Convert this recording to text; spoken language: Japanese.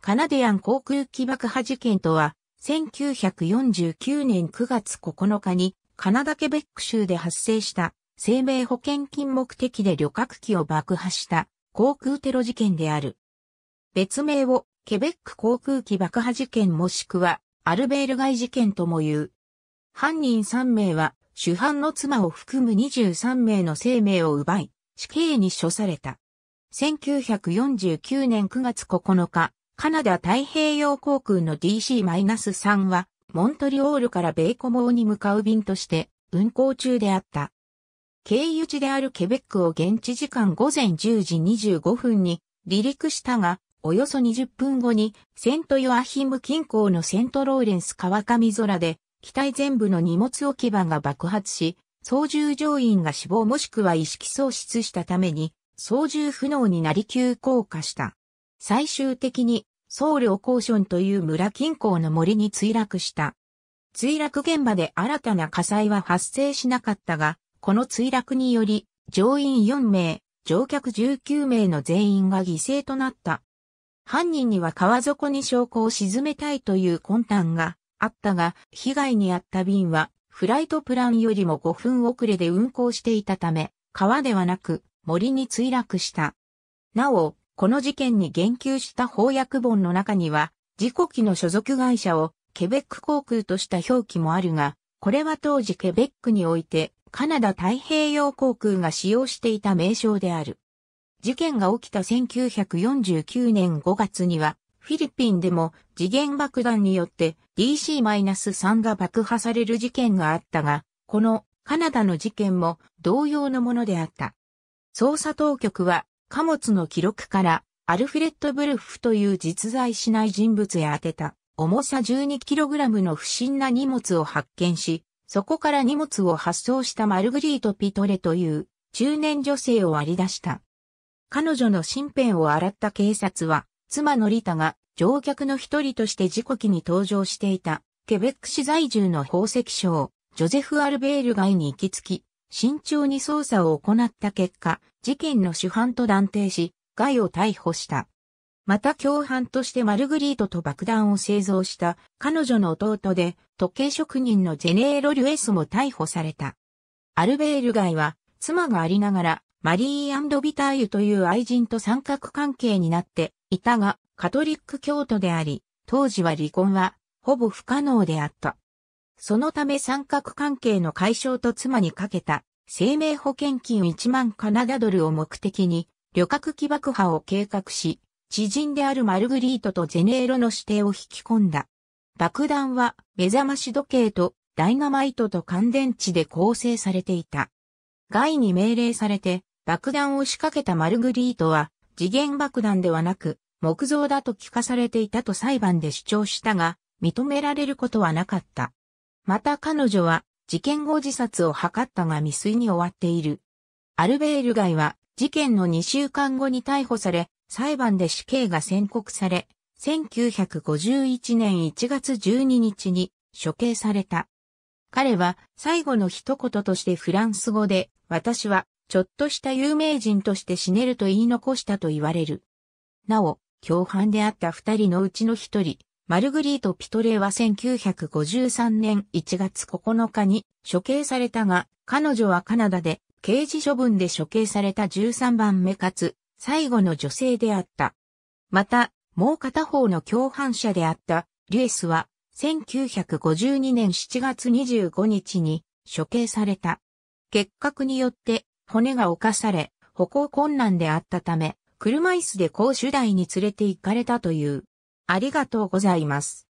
カナディアン航空機爆破事件とは、1949年9月9日にカナダケベック州で発生した生命保険金目的で旅客機を爆破した航空テロ事件である。別名をケベック航空機爆破事件もしくはアルベール街事件とも言う。犯人3名は主犯の妻を含む23名の生命を奪い死刑に処された。1949年9月9日、カナダ太平洋航空の DC-3 は、モントリオールからベーコモーに向かう便として運航中であった。経由地であるケベックを現地時間午前10時25分に離陸したが、およそ20分後にセントヨアヒム近郊のセントローレンス川上空で機体全部の荷物置き場が爆発し、操縦乗員が死亡もしくは意識喪失したために操縦不能になり急降下した。最終的に、僧侶ョンという村近郊の森に墜落した。墜落現場で新たな火災は発生しなかったが、この墜落により、乗員4名、乗客19名の全員が犠牲となった。犯人には川底に証拠を沈めたいという魂胆があったが、被害に遭った便は、フライトプランよりも5分遅れで運行していたため、川ではなく森に墜落した。なお、この事件に言及した翻訳本の中には、事故機の所属会社をケベック航空とした表記もあるが、これは当時ケベックにおいてカナダ太平洋航空が使用していた名称である。事件が起きた1949年5月には、フィリピンでも次元爆弾によって DC-3 が爆破される事件があったが、このカナダの事件も同様のものであった。捜査当局は貨物の記録から、アルフレッド・ブルフという実在しない人物へ当てた、重さ 12kg の不審な荷物を発見し、そこから荷物を発送したマルグリート・ピトレという中年女性を割り出した。彼女の身辺を洗った警察は、妻のリタが乗客の一人として事故機に登場していた、ケベック市在住の宝石商、ジョゼフ・アルベール街に行き着き、慎重に捜査を行った結果、事件の主犯と断定し、ガイを逮捕した。また共犯としてマルグリートと爆弾を製造した彼女の弟で時計職人のジェネーロ・リュエスも逮捕された。アルベールガイは妻がありながらマリービターユという愛人と三角関係になっていたがカトリック教徒であり、当時は離婚はほぼ不可能であった。そのため三角関係の解消と妻にかけた生命保険金1万カナダドルを目的に旅客機爆破を計画し、知人であるマルグリートとゼネーロの指定を引き込んだ。爆弾は目覚まし時計とダイナマイトと乾電池で構成されていた。ガイに命令されて爆弾を仕掛けたマルグリートは次元爆弾ではなく木造だと聞かされていたと裁判で主張したが認められることはなかった。また彼女は事件後自殺を図ったが未遂に終わっている。アルベール街は事件の2週間後に逮捕され、裁判で死刑が宣告され、1951年1月12日に処刑された。彼は最後の一言としてフランス語で、私はちょっとした有名人として死ねると言い残したと言われる。なお、共犯であった二人のうちの一人、マルグリート・ピトレーは1953年1月9日に処刑されたが、彼女はカナダで刑事処分で処刑された13番目かつ最後の女性であった。また、もう片方の共犯者であったリュエスは1952年7月25日に処刑された。結核によって骨が侵され歩行困難であったため、車椅子で公主台に連れて行かれたという。ありがとうございます。